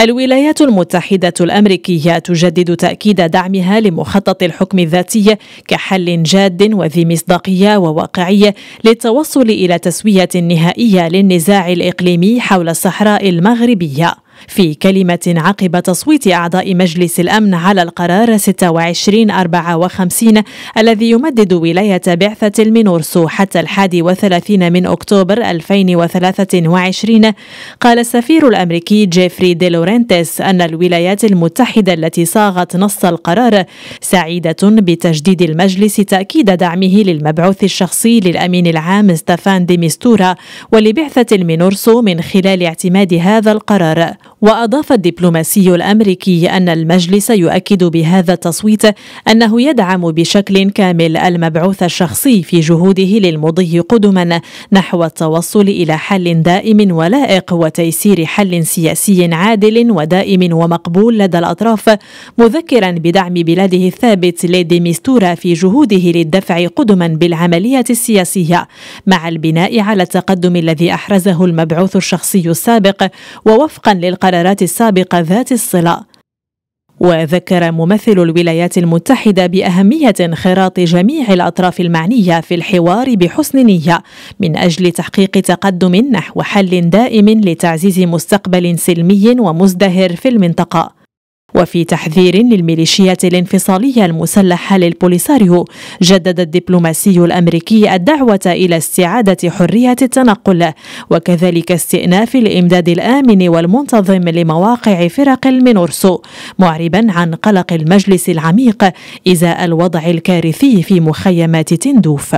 الولايات المتحدة الأمريكية تجدد تأكيد دعمها لمخطط الحكم الذاتي كحل جاد وذي مصداقية وواقعية للتوصل إلى تسوية نهائية للنزاع الإقليمي حول الصحراء المغربية في كلمة عقب تصويت أعضاء مجلس الأمن على القرار 2654 الذي يمدد ولاية بعثة المنورسو حتى الحادي وثلاثين من أكتوبر 2023 قال السفير الأمريكي جيفري ديلورنتس أن الولايات المتحدة التي صاغت نص القرار سعيدة بتجديد المجلس تأكيد دعمه للمبعوث الشخصي للأمين العام ستافان ديمستورا ولبعثة المينورسو من خلال اعتماد هذا القرار وأضاف الدبلوماسي الأمريكي أن المجلس يؤكد بهذا التصويت أنه يدعم بشكل كامل المبعوث الشخصي في جهوده للمضي قدما نحو التوصل إلى حل دائم ولائق وتيسير حل سياسي عادل ودائم ومقبول لدى الأطراف مذكرا بدعم بلاده الثابت ميستورا في جهوده للدفع قدما بالعملية السياسية مع البناء على التقدم الذي أحرزه المبعوث الشخصي السابق ووفقا للقانون القرارات السابقة ذات الصلة وذكر ممثل الولايات المتحدة بأهمية انخراط جميع الأطراف المعنية في الحوار بحسن نية من أجل تحقيق تقدم نحو حل دائم لتعزيز مستقبل سلمي ومزدهر في المنطقة وفي تحذير للميليشيات الانفصالية المسلحة للبوليساريو جدد الدبلوماسي الأمريكي الدعوة إلى استعادة حرية التنقل وكذلك استئناف الإمداد الآمن والمنتظم لمواقع فرق المينورسو معربا عن قلق المجلس العميق إزاء الوضع الكارثي في مخيمات تندوف